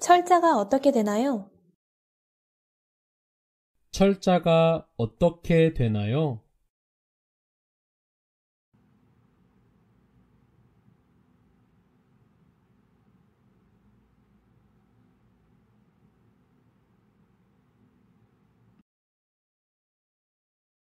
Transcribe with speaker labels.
Speaker 1: 철자가 어떻게 되나요?
Speaker 2: 철자가 어떻게 되나요?